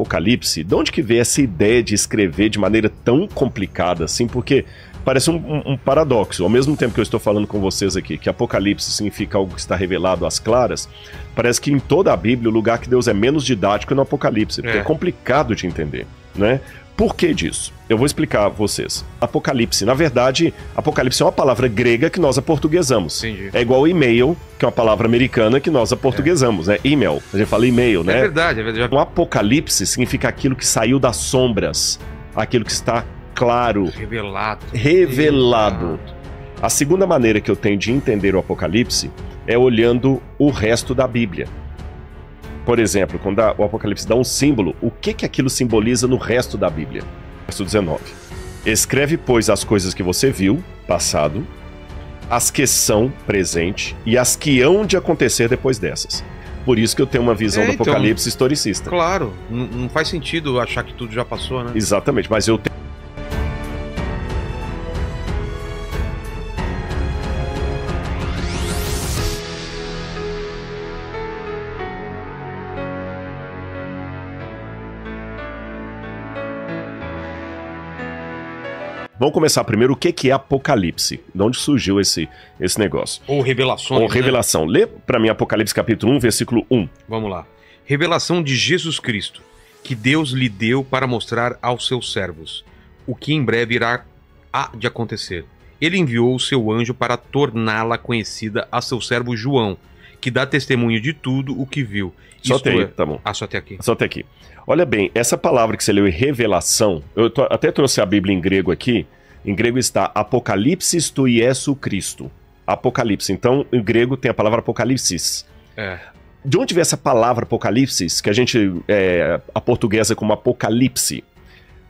Apocalipse, de onde que veio essa ideia de escrever de maneira tão complicada assim? Porque parece um, um, paradoxo. Ao mesmo tempo que eu estou falando com vocês aqui que Apocalipse significa algo que está revelado às claras, parece que em toda a Bíblia o lugar que Deus é menos didático é no Apocalipse, porque é, é complicado de entender. Né? Por que disso? Eu vou explicar a vocês. Apocalipse, na verdade, apocalipse é uma palavra grega que nós aportuguesamos. Entendi. É igual e-mail, que é uma palavra americana que nós aportuguesamos, é. né? E-mail. A gente fala e-mail, né? É verdade, é verdade. Um apocalipse significa aquilo que saiu das sombras, aquilo que está claro. Revelado. Revelado. A segunda maneira que eu tenho de entender o apocalipse é olhando o resto da Bíblia por exemplo, quando o Apocalipse dá um símbolo, o que, que aquilo simboliza no resto da Bíblia? Verso 19. Escreve, pois, as coisas que você viu, passado, as que são presente e as que hão de acontecer depois dessas. Por isso que eu tenho uma visão é, do então, Apocalipse historicista. Claro, não, não faz sentido achar que tudo já passou, né? Exatamente, mas eu tenho Vamos começar primeiro o que, que é Apocalipse, de onde surgiu esse, esse negócio. Ou né? revelação. Ou revelação. Né? Lê para mim Apocalipse capítulo 1, versículo 1. Vamos lá. Revelação de Jesus Cristo, que Deus lhe deu para mostrar aos seus servos, o que em breve irá a de acontecer. Ele enviou o seu anjo para torná-la conhecida a seu servo João, que dá testemunho de tudo o que viu. Só Isto tem, tá bom. Ah, só até aqui. Só até aqui. Olha bem, essa palavra que você leu, revelação, eu tô, até trouxe a Bíblia em grego aqui. Em grego está Apocalipsis tu Cristo. Apocalipse. Então, em grego tem a palavra apocalipsis. É. De onde vem essa palavra apocalipsis, que a gente é, a portuguesa como apocalipse?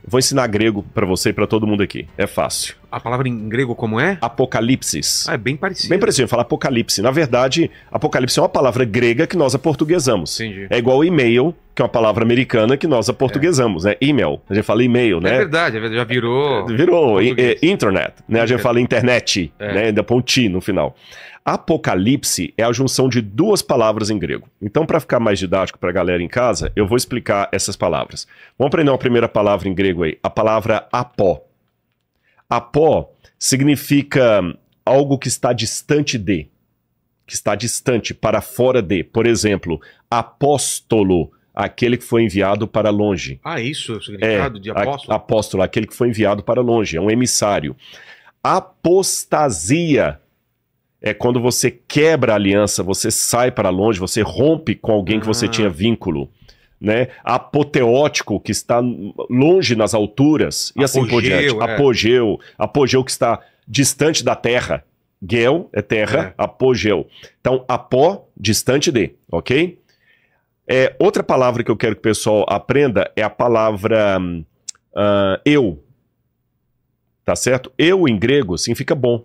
Vou ensinar grego para você e pra todo mundo aqui. É fácil. A palavra em grego como é? Apocalipsis. Ah, é bem parecido. Bem parecido, fala apocalipse. Na verdade, apocalipse é uma palavra grega que nós aportuguesamos. Entendi. É igual e-mail, que é uma palavra americana que nós aportuguesamos, é. né? E-mail. A gente fala e-mail, né? É verdade, é já virou. Virou. Português. Internet. Né? A gente fala internet, é. né? Ainda põe um ti no final. Apocalipse é a junção de duas palavras em grego. Então, para ficar mais didático para a galera em casa, eu vou explicar essas palavras. Vamos aprender uma primeira palavra em grego aí, a palavra apó. Apó significa algo que está distante de, que está distante, para fora de. Por exemplo, apóstolo, aquele que foi enviado para longe. Ah, é isso é o significado é, de apóstolo? A, apóstolo, aquele que foi enviado para longe, é um emissário. Apostasia é quando você quebra a aliança, você sai para longe, você rompe com alguém que você ah. tinha vínculo. Né? Apoteótico, que está longe nas alturas, e assim por diante. É. Apogeu. Apogeu que está distante da terra. Gel é terra, é. apogeu. Então, apó, distante de, ok? É, outra palavra que eu quero que o pessoal aprenda é a palavra uh, eu. Tá certo? Eu, em grego, significa bom.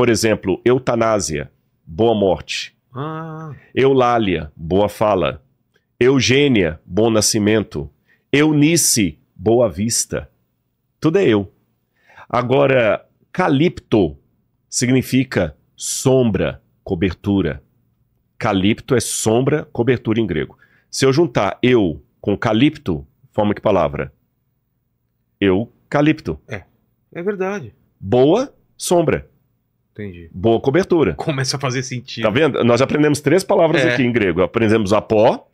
Por exemplo, eutanásia, boa morte. Ah. Eulália, boa fala. Eugênia, bom nascimento. Eunice, boa vista. Tudo é eu. Agora, calipto significa sombra, cobertura. Calipto é sombra, cobertura em grego. Se eu juntar eu com calipto, forma que palavra? calipto. É, é verdade. Boa, sombra. Entendi. Boa cobertura. Começa a fazer sentido. Tá vendo? Nós aprendemos três palavras é. aqui em grego. Aprendemos apó,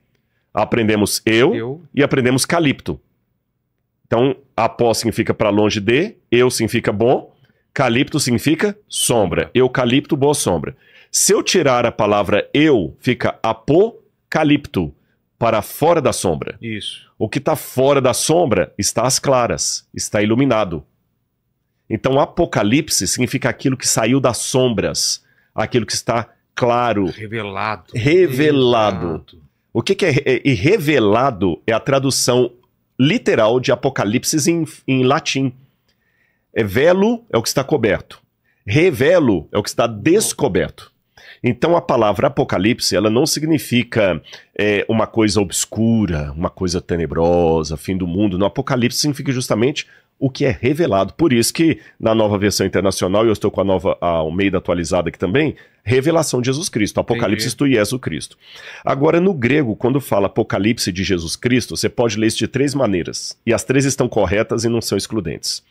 aprendemos eu, eu, e aprendemos calipto. Então, apó significa para longe de, eu significa bom, calipto significa sombra. Eucalipto, boa sombra. Se eu tirar a palavra eu, fica apocalipto, para fora da sombra. Isso. O que está fora da sombra está às claras, está iluminado. Então, apocalipse significa aquilo que saiu das sombras, aquilo que está claro. Revelado. Revelado. revelado. O que, que é, é, e revelado é a tradução literal de apocalipse em, em latim. É velo é o que está coberto. Revelo é o que está descoberto. Então a palavra apocalipse ela não significa é, uma coisa obscura, uma coisa tenebrosa, fim do mundo. No apocalipse significa justamente o que é revelado. Por isso que na nova versão internacional, eu estou com a nova Almeida atualizada aqui também, revelação de Jesus Cristo, Apocalipse tu Jesus Cristo. Agora no grego, quando fala Apocalipse de Jesus Cristo, você pode ler isso de três maneiras, e as três estão corretas e não são excludentes.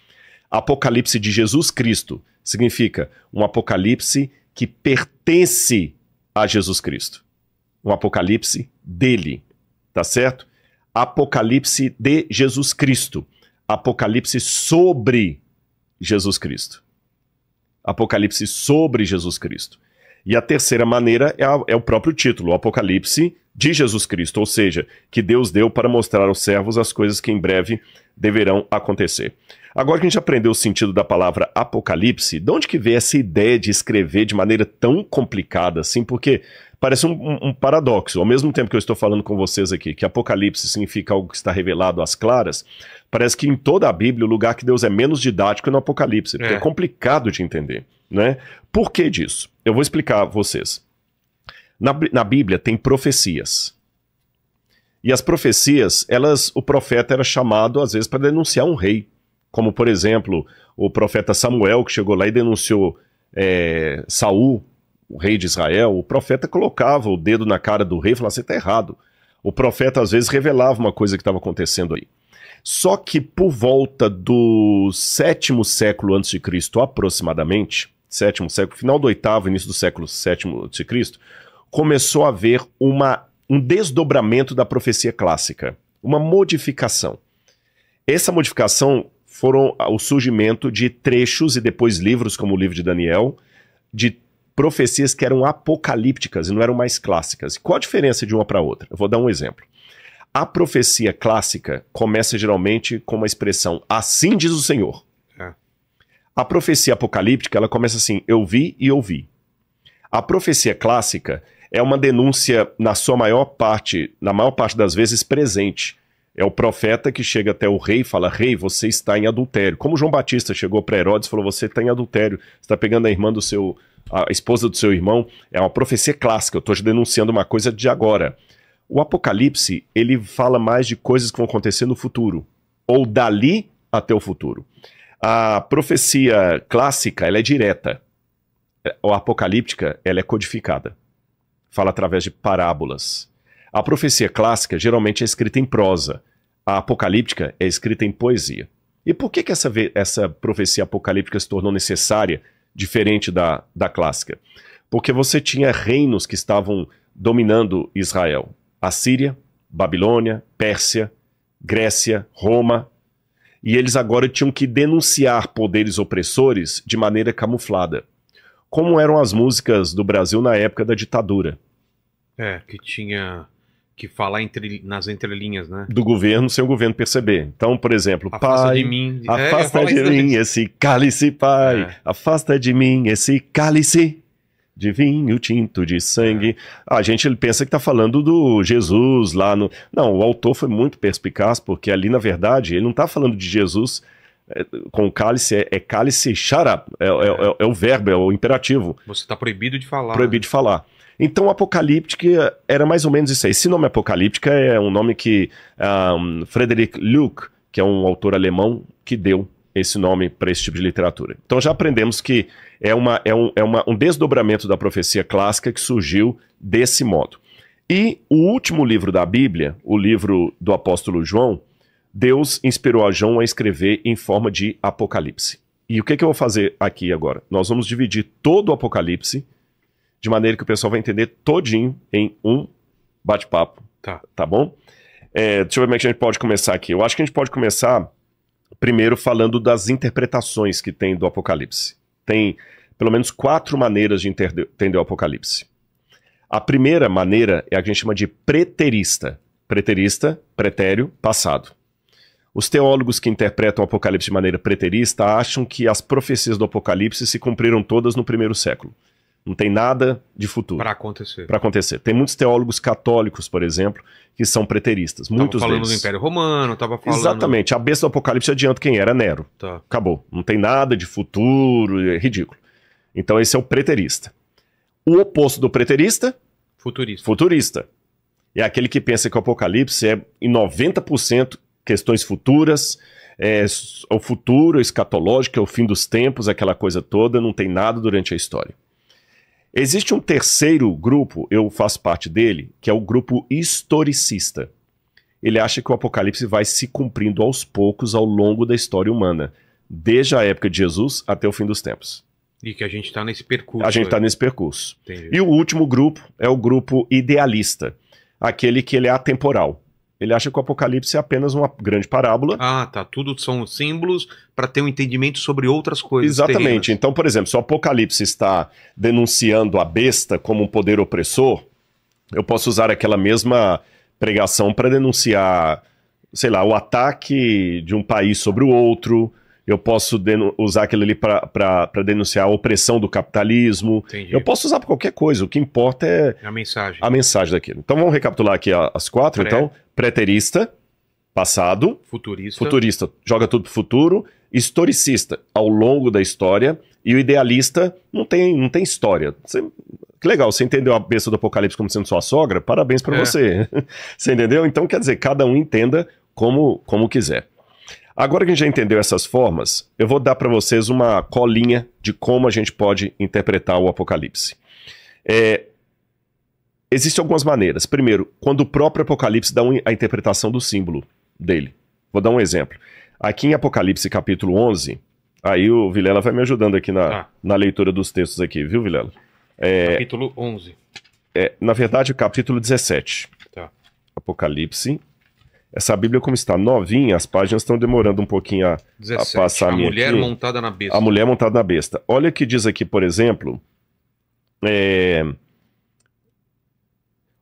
Apocalipse de Jesus Cristo significa um apocalipse que pertence a Jesus Cristo. Um apocalipse dele, tá certo? Apocalipse de Jesus Cristo Apocalipse sobre Jesus Cristo. Apocalipse sobre Jesus Cristo. E a terceira maneira é, a, é, o próprio título, o Apocalipse de Jesus Cristo, ou seja, que Deus deu para mostrar aos servos as coisas que em breve deverão acontecer. Agora que a gente aprendeu o sentido da palavra apocalipse, de onde que veio essa ideia de escrever de maneira tão complicada assim? Porque parece um, um, paradoxo. Ao mesmo tempo que eu estou falando com vocês aqui, que Apocalipse significa algo que está revelado às claras, parece que em toda a Bíblia o lugar que Deus é menos didático é no Apocalipse, porque é, é complicado de entender. Né? Por que disso? Eu vou explicar a vocês. Na, na Bíblia tem profecias. E as profecias, elas, o profeta era chamado às vezes para denunciar um rei como por exemplo o profeta Samuel, que chegou lá e denunciou é, Saul, o rei de Israel, o profeta colocava o dedo na cara do rei e falava: Você assim, está errado. O profeta às vezes revelava uma coisa que estava acontecendo aí. Só que por volta do sétimo século antes de Cristo, aproximadamente, sétimo século, final do oitavo, início do século sétimo antes de Cristo, começou a haver uma, um desdobramento da profecia clássica, uma modificação. Essa modificação foram o surgimento de trechos e depois livros, como o livro de Daniel, de profecias que eram apocalípticas e não eram mais clássicas. Qual a diferença de uma para outra? Eu vou dar um exemplo. A profecia clássica começa geralmente com uma expressão assim diz o Senhor. É. A profecia apocalíptica, ela começa assim: eu vi e ouvi. A profecia clássica é uma denúncia na sua maior parte, na maior parte das vezes presente é o profeta que chega até o rei e fala: Rei, você está em adultério. Como João Batista chegou para Herodes e falou: Você está em adultério, você está pegando a irmã do seu. a esposa do seu irmão. É uma profecia clássica, eu estou denunciando uma coisa de agora. O Apocalipse, ele fala mais de coisas que vão acontecer no futuro, ou dali até o futuro. A profecia clássica, ela é direta. A é, apocalíptica, ela é codificada. Fala através de parábolas. A profecia clássica geralmente é escrita em prosa, a apocalíptica é escrita em poesia. E por que, que essa, essa profecia apocalíptica se tornou necessária, diferente da, da clássica? Porque você tinha reinos que estavam dominando Israel: Assíria, Babilônia, Pérsia, Grécia, Roma. E eles agora tinham que denunciar poderes opressores de maneira camuflada. Como eram as músicas do Brasil na época da ditadura? É, que tinha que falar entre, nas entrelinhas, né? Do governo sem o governo perceber. Então, por exemplo, afasta pai, de mim, afasta é, de mim esse cálice, pai, é. afasta de mim esse cálice de vinho tinto de sangue. É. A gente ele pensa que está falando do Jesus lá no. Não, o autor foi muito perspicaz porque ali na verdade ele não está falando de Jesus é, com cálice é, é cálice xarab, é é, é, é, é, o verbo, é o imperativo. Você está proibido de falar. Proibido né? de falar. Então, apocalíptica era mais ou menos isso aí. Esse nome apocalíptica é um nome que um, Frederick Luke, que é um autor alemão, que deu esse nome para esse tipo de literatura. Então já aprendemos que é, uma, é, um, é uma, um desdobramento da profecia clássica que surgiu desse modo. E o último livro da Bíblia, o livro do apóstolo João, Deus inspirou a João a escrever em forma de Apocalipse. E o que, que eu vou fazer aqui agora? Nós vamos dividir todo o Apocalipse de maneira que o pessoal vai entender todinho em um bate-papo. Tá. Tá bom? É, deixa eu ver como é que a gente pode começar aqui. Eu acho que a gente pode começar primeiro falando das interpretações que tem do Apocalipse. Tem pelo menos quatro maneiras de entender o Apocalipse. A primeira maneira é a que a gente chama de preterista. Preterista, pretério, passado. Os teólogos que interpretam o Apocalipse de maneira preterista acham que as profecias do Apocalipse se cumpriram todas no primeiro século. Não tem nada de futuro. Para acontecer. Para acontecer. Tem muitos teólogos católicos, por exemplo, que são preteristas. Tava muitos falando deles. do Império Romano, tava falando. Exatamente. A besta do Apocalipse adianta quem era Nero. Tá. Acabou. Não tem nada de futuro, é ridículo. Então esse é o preterista. O oposto do preterista? Futurista. Futurista. É aquele que pensa que o Apocalipse é em 90% questões futuras, é, é o futuro é escatológico, é o fim dos tempos, aquela coisa toda, não tem nada durante a história. Existe um terceiro grupo, eu faço parte dele, que é o grupo historicista. Ele acha que o Apocalipse vai se cumprindo aos poucos ao longo da história humana, desde a época de Jesus até o fim dos tempos. E que a gente está nesse percurso. A gente está nesse percurso. Entendi. E o último grupo é o grupo idealista, aquele que ele é atemporal. Ele acha que o Apocalipse é apenas uma grande parábola. Ah, tá. Tudo são símbolos para ter um entendimento sobre outras coisas. Exatamente. Terrenas. Então, por exemplo, se o Apocalipse está denunciando a besta como um poder opressor, eu posso usar aquela mesma pregação para denunciar, sei lá, o ataque de um país sobre o outro, eu posso usar aquilo ali para denunciar a opressão do capitalismo. Entendi. Eu posso usar para qualquer coisa. O que importa é a mensagem. A mensagem daquilo. Então vamos recapitular aqui as quatro. Pré. Então, preterista, passado. Futurista. Futurista, joga tudo para o futuro. Historicista, ao longo da história. E o idealista não tem, não tem história. Você, que legal, você entendeu a besta do Apocalipse como sendo sua sogra? Parabéns para é. você. você entendeu? Então, quer dizer, cada um entenda como, como quiser. Agora que a gente já entendeu essas formas, eu vou dar para vocês uma colinha de como a gente pode interpretar o Apocalipse. É, existem algumas maneiras. Primeiro, quando o próprio Apocalipse dá a interpretação do símbolo dele. Vou dar um exemplo. Aqui em Apocalipse capítulo 11, aí o Vilela vai me ajudando aqui na, ah. na leitura dos textos aqui, viu Vilela? É, capítulo 11. É, na verdade, capítulo 17. Tá. Apocalipse essa Bíblia, como está novinha, as páginas estão demorando um pouquinho a, 17, a passar. A, a mulher aqui. montada na besta. A mulher montada na besta. Olha o que diz aqui, por exemplo. É...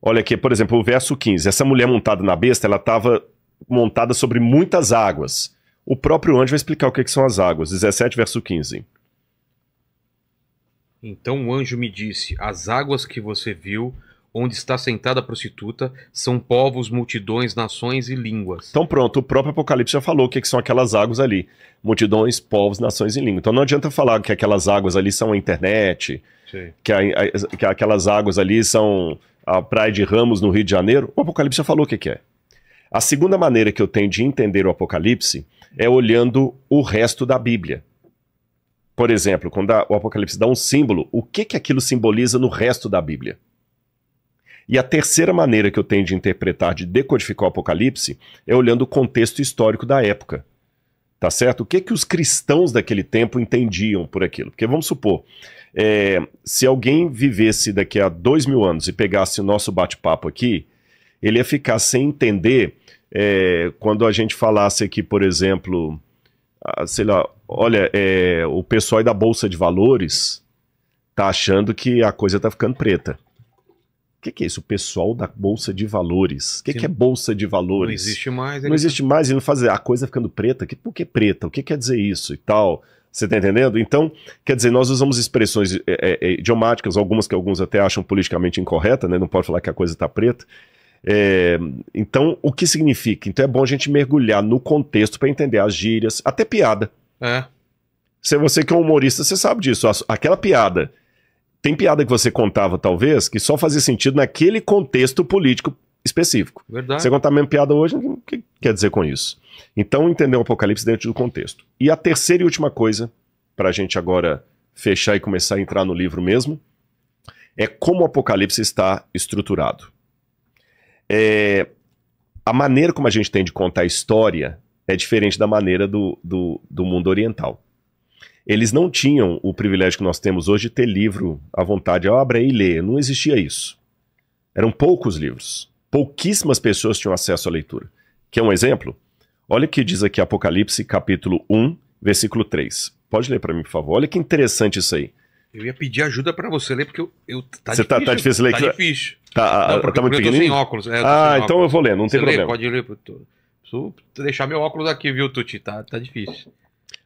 Olha aqui, por exemplo, o verso 15. Essa mulher montada na besta, ela estava montada sobre muitas águas. O próprio anjo vai explicar o que, é que são as águas. 17, verso 15. Então o anjo me disse: As águas que você viu onde está sentada a prostituta, são povos, multidões, nações e línguas. Então pronto, o próprio Apocalipse já falou o que, é que são aquelas águas ali. Multidões, povos, nações e línguas. Então não adianta falar que aquelas águas ali são a internet, Sim. que, a, a, que aquelas águas ali são a praia de Ramos no Rio de Janeiro. O Apocalipse já falou o que, é que é. A segunda maneira que eu tenho de entender o Apocalipse é olhando o resto da Bíblia. Por exemplo, quando a, o Apocalipse dá um símbolo, o que, que aquilo simboliza no resto da Bíblia? E a terceira maneira que eu tenho de interpretar, de decodificar o Apocalipse, é olhando o contexto histórico da época. Tá certo? O que que os cristãos daquele tempo entendiam por aquilo? Porque vamos supor, é, se alguém vivesse daqui a dois mil anos e pegasse o nosso bate-papo aqui, ele ia ficar sem entender é, quando a gente falasse aqui, por exemplo, sei lá, olha, é, o pessoal da Bolsa de Valores tá achando que a coisa tá ficando preta que, que é isso? O pessoal da Bolsa de Valores. O que, que, é Bolsa de Valores? Não existe mais. Não existe mais e não fazer a coisa ficando preta. Que, por que preta? O que quer dizer isso e tal? Você está entendendo? Então, quer dizer, nós usamos expressões é, é, idiomáticas, algumas que alguns até acham politicamente incorreta, né? não pode falar que a coisa está preta. É, então, o que significa? Então é bom a gente mergulhar no contexto para entender as gírias, até piada. É. Se você que é um humorista, você sabe disso. Aquela piada tem piada que você contava, talvez, que só fazia sentido naquele contexto político específico. Verdade. Você contar a mesma piada hoje, o que quer dizer com isso? Então, entender o apocalipse dentro do contexto. E a terceira e última coisa, para a gente agora fechar e começar a entrar no livro mesmo, é como o apocalipse está estruturado. É, a maneira como a gente tem de contar a história é diferente da maneira do, do, do mundo oriental eles não tinham o privilégio que nós temos hoje de ter livro à vontade, abra e é lê. Não existia isso. Eram poucos livros. Pouquíssimas pessoas tinham acesso à leitura. Quer um exemplo? Olha o que diz aqui Apocalipse, capítulo 1, versículo 3. Pode ler para mim, por favor. Olha que interessante isso aí. Eu ia pedir ajuda para você ler, porque eu, eu tá você difícil. Tá, tá difícil ler? Tá difícil. Tá, não, ah, tá muito pequenininho? Eu tô sem óculos. É, tô ah, sem então óculos. eu vou ler, não você tem lê, problema. pode ler. Preciso deixar meu óculos aqui, viu, Tuti? Tá, tá difícil.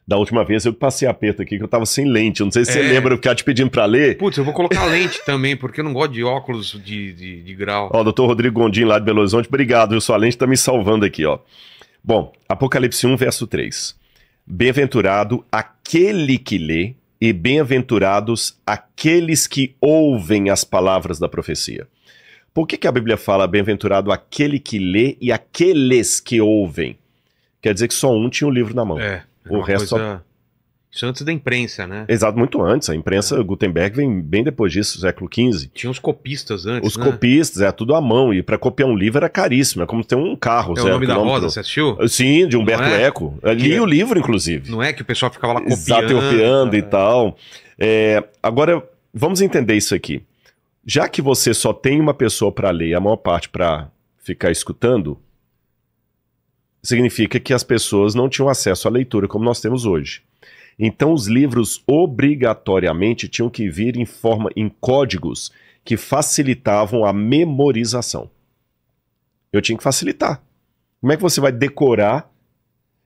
Da última vez eu passei aperto aqui que eu tava sem lente. Eu não sei se é... você lembra, eu ficava te pedindo pra ler. Putz, eu vou colocar lente também, porque eu não gosto de óculos de, de, de grau. Ó, doutor Rodrigo Gondim, lá de Belo Horizonte, obrigado, viu? Sua lente tá me salvando aqui, ó. Bom, Apocalipse 1, verso 3. Bem-aventurado aquele que lê, e bem-aventurados aqueles que ouvem as palavras da profecia. Por que, que a Bíblia fala bem-aventurado aquele que lê e aqueles que ouvem? Quer dizer que só um tinha o um livro na mão. É. É o resto. Coisa... Isso antes da imprensa, né? Exato, muito antes. A imprensa é. Gutenberg vem bem depois disso, século XV. Tinha os copistas antes. Os né? copistas, é tudo à mão. E para copiar um livro era caríssimo. É como ter um carro. É o nome da roda, você assistiu? Ah, sim, de Humberto é? Eco. Que... Li é- o livro, inclusive. Não é que o pessoal ficava lá copiando. Exato, copiando é. e tal. É, agora, vamos entender isso aqui. Já que você só tem uma pessoa para ler, a maior parte para ficar escutando, significa que as pessoas não tinham acesso à leitura como nós temos hoje. Então, os livros obrigatoriamente tinham que vir em forma em códigos que facilitavam a memorização. Eu tinha que facilitar. Como é que você vai decorar?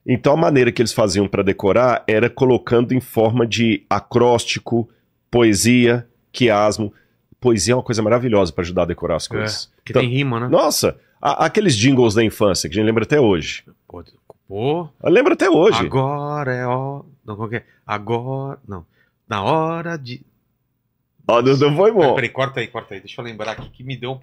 Então, a maneira que eles faziam para decorar era colocando em forma de acróstico, poesia, quiasmo. Poesia é uma coisa maravilhosa para ajudar a decorar as é, coisas. É, que então, tem rima, né? Nossa, aqueles jingles da infância que a gente lembra até hoje. Pô, pô. Lembra até hoje. Agora é ó. Não, é qual é? Agora. Não. Na hora de. Ó, oh, ah, não, não foi bom. peraí, corta aí, corta aí. Deixa eu lembrar aqui que me deu um.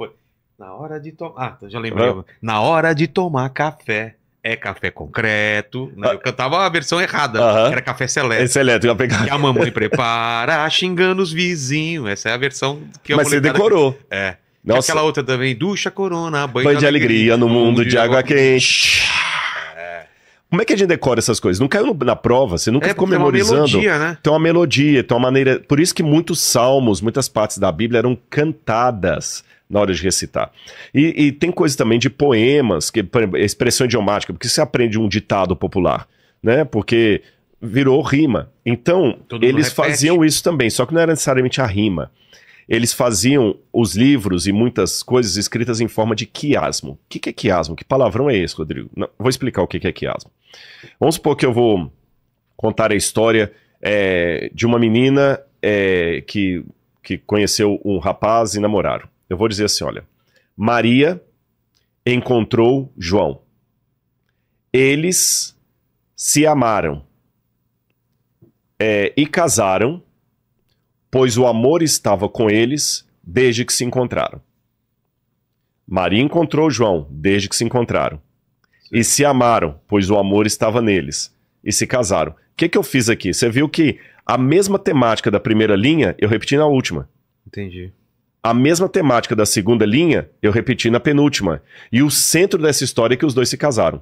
Na hora de tomar. Ah, então já lembrei. Na hora de tomar café. É café concreto. Né? Ah. Eu cantava a versão errada. Uh Era café celeste. É celeste, eu pegar. E a mamãe prepara, xingando os vizinhos. Essa é a versão que eu Mas você decorou. Aqui. É. Nossa. Aquela outra também, ducha, corona, banho, banho de alegria, alegria no mundo, de, água quente. É. Como é que a gente decora essas coisas? Não caiu na prova, você nunca é, ficou é memorizando. Né? Tem então, é uma melodia, né? Tem uma melodia, tem uma maneira. Por isso que muitos salmos, muitas partes da Bíblia eram cantadas na hora de recitar. E, e tem coisa também de poemas, que expressão idiomática, porque você aprende um ditado popular, né? Porque virou rima. Então, Todo eles faziam isso também, só que não era necessariamente a rima eles faziam os livros e muitas coisas escritas em forma de quiasmo. O que, que é quiasmo? Que palavrão é esse, Rodrigo? Não, vou explicar o que, que é quiasmo. Vamos supor que eu vou contar a história é, de uma menina é, que, que conheceu um rapaz e namoraram. Eu vou dizer assim: olha, Maria encontrou João. Eles se amaram é, e casaram pois o amor estava com eles desde que se encontraram. Maria encontrou João desde que se encontraram. E se amaram, pois o amor estava neles. E se casaram. O que, que eu fiz aqui? Você viu que a mesma temática da primeira linha eu repeti na última. Entendi. A mesma temática da segunda linha eu repeti na penúltima. E o centro dessa história é que os dois se casaram.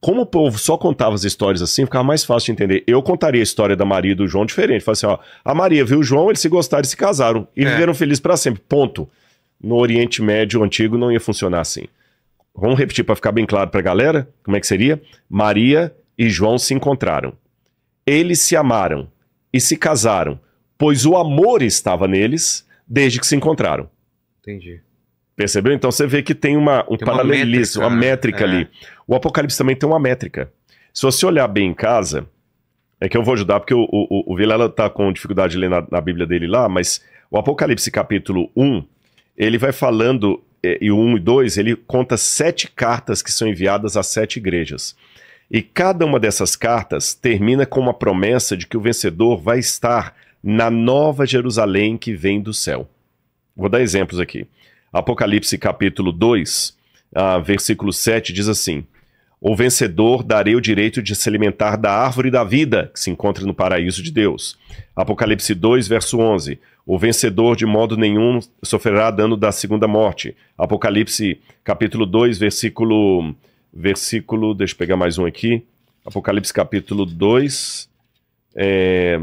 Como o povo só contava as histórias assim, ficava mais fácil de entender. Eu contaria a história da Maria e do João diferente. Falei assim, ó, a Maria viu o João, eles se gostaram e se casaram. E é. viveram felizes para sempre. Ponto. No Oriente Médio Antigo não ia funcionar assim. Vamos repetir para ficar bem claro para a galera? Como é que seria? Maria e João se encontraram. Eles se amaram e se casaram, pois o amor estava neles desde que se encontraram. Entendi. Percebeu? Então você vê que tem uma, um tem uma paralelismo, métrica, uma métrica, é. ali. O Apocalipse também tem uma métrica. Se você olhar bem em casa, é que eu vou ajudar, porque o, o, o Vilela tá com dificuldade de ler na, na, Bíblia dele lá, mas o Apocalipse capítulo 1, ele vai falando, é, e o 1 e 2, ele conta sete cartas que são enviadas às sete igrejas. E cada uma dessas cartas termina com uma promessa de que o vencedor vai estar na nova Jerusalém que vem do céu. Vou dar exemplos aqui. Apocalipse capítulo 2, uh, ah, versículo 7 diz assim: O vencedor darei o direito de se alimentar da árvore da vida que se encontra no paraíso de Deus. Apocalipse 2, verso 11: O vencedor de modo nenhum sofrerá dano da segunda morte. Apocalipse capítulo 2, versículo versículo, deixa eu pegar mais um aqui. Apocalipse capítulo 2, é, eh,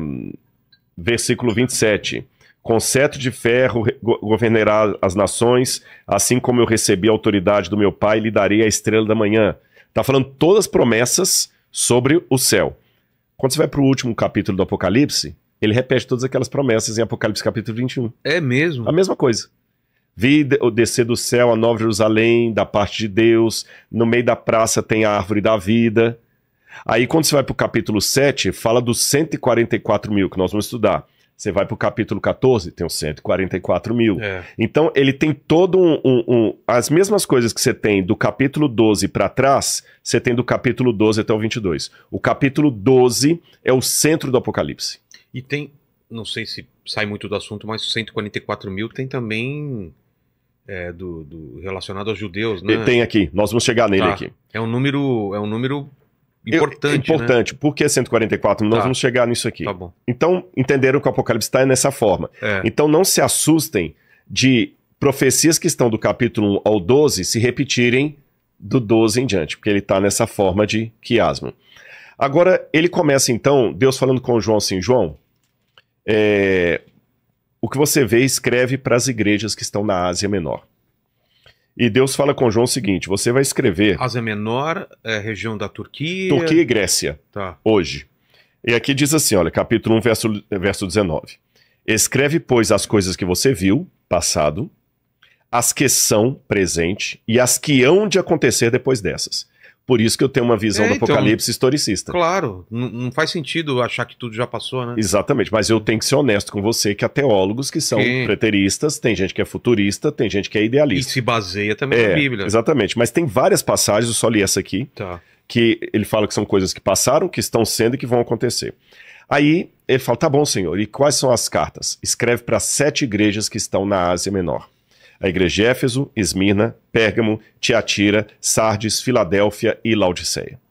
versículo 27. Com cetro de ferro governará as nações, assim como eu recebi a autoridade do meu pai, lhe darei a estrela da manhã. Está falando todas as promessas sobre o céu. Quando você vai para o último capítulo do Apocalipse, ele repete todas aquelas promessas em Apocalipse capítulo 21. É mesmo? A mesma coisa. Vi o descer do céu a Nova Jerusalém, da parte de Deus. No meio da praça tem a árvore da vida. Aí, quando você vai para o capítulo 7, fala dos 144 mil que nós vamos estudar. Você vai para o capítulo 14, tem os 144 mil. É. Então, ele tem todo um, um, um, As mesmas coisas que você tem do capítulo 12 para trás, você tem do capítulo 12 até o 22. O capítulo 12 é o centro do Apocalipse. E tem. Não sei se sai muito do assunto, mas 144 mil tem também. É, do, do, relacionado aos judeus, né? Tem aqui, nós vamos chegar nele tá. aqui. É um número, é um número Importante. Eu, é importante. Né? Por que 144? Nós tá. vamos chegar nisso aqui. Tá então, entenderam que o Apocalipse está nessa forma. É. Então, não se assustem de profecias que estão do capítulo 1 ao 12 se repetirem do 12 em diante, porque ele está nessa forma de quiasmo. Agora, ele começa então, Deus falando com João assim: João, é, o que você vê, escreve para as igrejas que estão na Ásia Menor. E Deus fala com João o seguinte: você vai escrever. Ásia Menor, é, região da Turquia. Turquia e Grécia. Tá. Hoje. E aqui diz assim: olha, capítulo 1, verso, verso 19. Escreve, pois, as coisas que você viu, passado, as que são presente e as que hão de acontecer depois dessas. Por isso que eu tenho uma visão é, do então, apocalipse historicista. Claro, não faz sentido achar que tudo já passou, né? Exatamente, mas eu tenho que ser honesto com você que há teólogos que são Sim. preteristas, tem gente que é futurista, tem gente que é idealista. E se baseia também é, na Bíblia. Exatamente, mas tem várias passagens, eu só li essa aqui, tá. que ele fala que são coisas que passaram, que estão sendo e que vão acontecer. Aí ele fala: tá bom, senhor, e quais são as cartas? Escreve para sete igrejas que estão na Ásia Menor a igreja de Éfeso, Esmirna, Pérgamo, Tiatira, Sardes, Filadélfia e Laodiceia.